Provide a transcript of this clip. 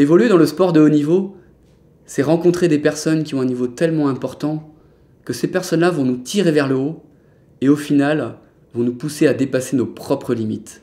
Évoluer dans le sport de haut niveau, c'est rencontrer des personnes qui ont un niveau tellement important que ces personnes-là vont nous tirer vers le haut et au final vont nous pousser à dépasser nos propres limites.